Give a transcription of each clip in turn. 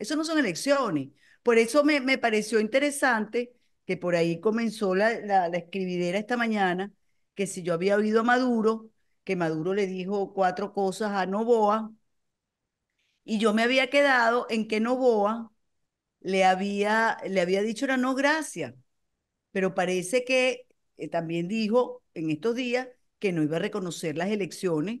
Eso no son elecciones. Por eso me, me pareció interesante que por ahí comenzó la, la, escribidera esta mañana, que si yo había oído a Maduro, que Maduro le dijo cuatro cosas a Novoa, y yo me había quedado en que Novoa le había, le había dicho la no gracia. pero parece que eh, también dijo en estos días que no iba a reconocer las elecciones.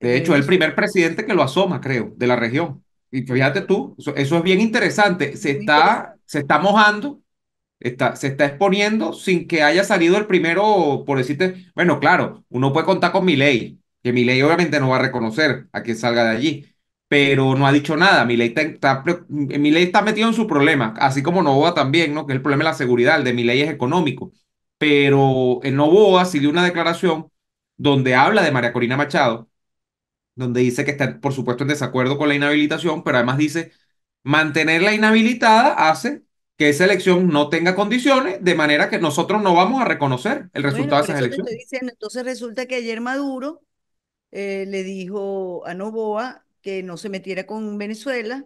De hecho, es eh, el primer presidente que lo asoma, creo, de la región. Y fíjate tú, eso, es bien interesante. Se está, se está mojando, está, se está exponiendo sin que haya salido el primero, por decirte, bueno, claro, uno puede contar con mi ley, que mi ley obviamente no va a reconocer a quien salga de allí, pero no ha dicho nada. Mi ley está, está, está metido en su problema, así como Novoa también, ¿no? que el problema de la seguridad, el de mi ley es económico. Pero en Novoa dio una declaración donde habla de María Corina Machado donde dice que está, por supuesto, en desacuerdo con la inhabilitación, pero además dice, mantenerla inhabilitada hace que esa elección no tenga condiciones, de manera que nosotros no vamos a reconocer el resultado de esas elecciones. entonces resulta que ayer Maduro eh, le dijo a Novoa que no se metiera con Venezuela,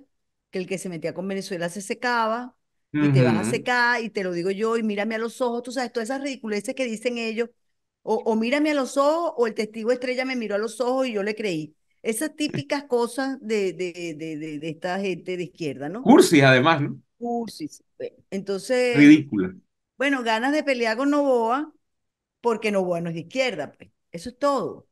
que el que se metía con Venezuela se secaba, y te vas a secar, y te lo digo yo, y mírame a los ojos, tú sabes, todas esas ridiculeces que dicen ellos, o, o mírame a los ojos, o el testigo estrella me miró a los ojos y yo le creí. Esas típicas cosas de, de, de, de, esta gente de izquierda, ¿no? Cursis, además, ¿no? Cursis. Entonces. Ridícula. Bueno, ganas de pelear con Novoa, porque Novoa no es de izquierda, pues. Eso es todo.